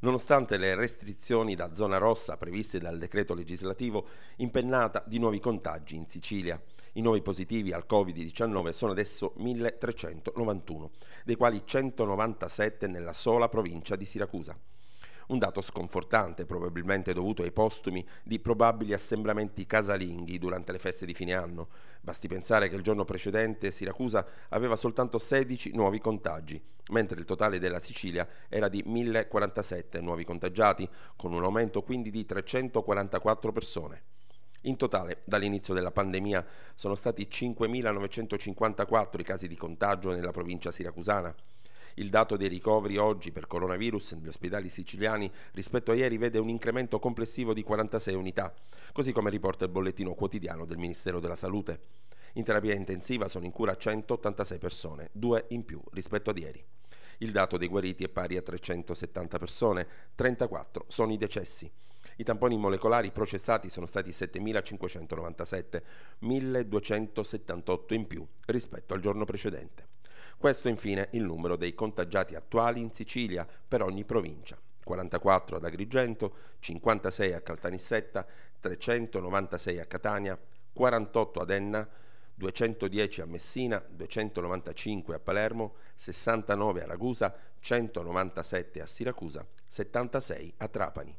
Nonostante le restrizioni da zona rossa previste dal decreto legislativo, impennata di nuovi contagi in Sicilia. I nuovi positivi al Covid-19 sono adesso 1391, dei quali 197 nella sola provincia di Siracusa. Un dato sconfortante, probabilmente dovuto ai postumi di probabili assemblamenti casalinghi durante le feste di fine anno. Basti pensare che il giorno precedente Siracusa aveva soltanto 16 nuovi contagi, mentre il totale della Sicilia era di 1047 nuovi contagiati, con un aumento quindi di 344 persone. In totale, dall'inizio della pandemia, sono stati 5.954 i casi di contagio nella provincia siracusana. Il dato dei ricoveri oggi per coronavirus negli ospedali siciliani rispetto a ieri vede un incremento complessivo di 46 unità, così come riporta il bollettino quotidiano del Ministero della Salute. In terapia intensiva sono in cura 186 persone, due in più rispetto ad ieri. Il dato dei guariti è pari a 370 persone, 34 sono i decessi. I tamponi molecolari processati sono stati 7.597, 1.278 in più rispetto al giorno precedente. Questo infine il numero dei contagiati attuali in Sicilia per ogni provincia. 44 ad Agrigento, 56 a Caltanissetta, 396 a Catania, 48 ad Enna, 210 a Messina, 295 a Palermo, 69 a Ragusa, 197 a Siracusa, 76 a Trapani.